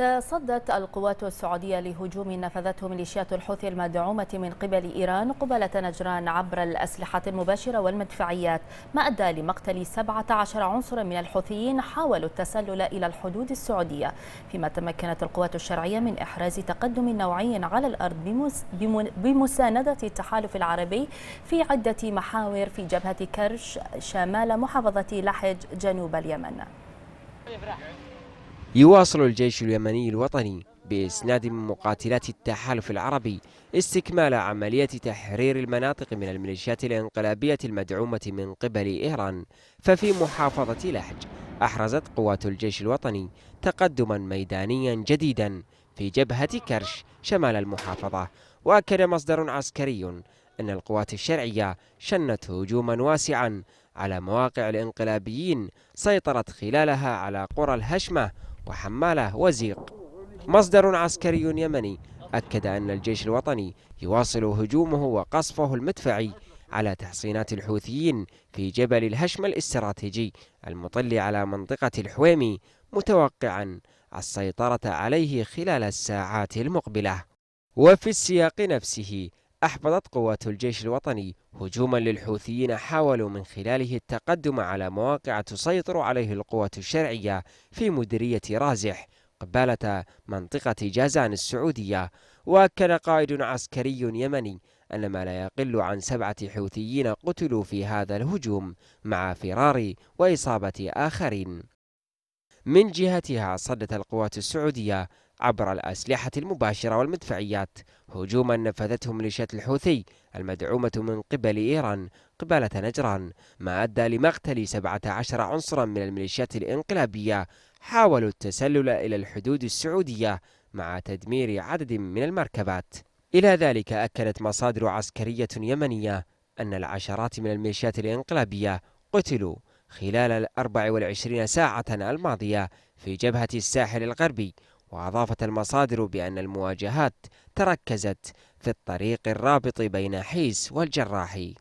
تصدت القوات السعودية لهجوم نفذته ميليشيات الحوثي المدعومة من قبل إيران قبالة نجران عبر الأسلحة المباشرة والمدفعيات ما أدى لمقتل 17 عنصرا من الحوثيين حاولوا التسلل إلى الحدود السعودية فيما تمكنت القوات الشرعية من إحراز تقدم نوعي على الأرض بمساندة التحالف العربي في عدة محاور في جبهة كرش شمال محافظة لحج جنوب اليمن يواصل الجيش اليمني الوطني بإسناد مقاتلات التحالف العربي استكمال عملية تحرير المناطق من الميليشيات الانقلابية المدعومة من قبل إيران ففي محافظة لحج أحرزت قوات الجيش الوطني تقدما ميدانيا جديدا في جبهة كرش شمال المحافظة وأكد مصدر عسكري أن القوات الشرعية شنت هجوما واسعا على مواقع الانقلابيين سيطرت خلالها على قرى الهشمة وحمالة وزيق مصدر عسكري يمني أكد أن الجيش الوطني يواصل هجومه وقصفه المدفعي على تحصينات الحوثيين في جبل الهشم الاستراتيجي المطل على منطقة الحويمي متوقعا السيطرة عليه خلال الساعات المقبلة وفي السياق نفسه أحبطت قوات الجيش الوطني هجوما للحوثيين حاولوا من خلاله التقدم على مواقع تسيطر عليه القوات الشرعية في مديرية رازح قبالة منطقة جازان السعودية وأكد قائد عسكري يمني أن ما لا يقل عن سبعة حوثيين قتلوا في هذا الهجوم مع فرار وإصابة آخرين من جهتها صدت القوات السعودية عبر الأسلحة المباشرة والمدفعيات هجوما نفذته ميليشيات الحوثي المدعومة من قبل إيران قبالة نجران ما أدى لمقتل 17 عنصرا من الميليشيات الإنقلابية حاولوا التسلل إلى الحدود السعودية مع تدمير عدد من المركبات إلى ذلك أكدت مصادر عسكرية يمنية أن العشرات من الميليشيات الإنقلابية قتلوا خلال الأربع والعشرين ساعة الماضية في جبهة الساحل الغربي وأضافت المصادر بأن المواجهات تركزت في الطريق الرابط بين حيس والجراحي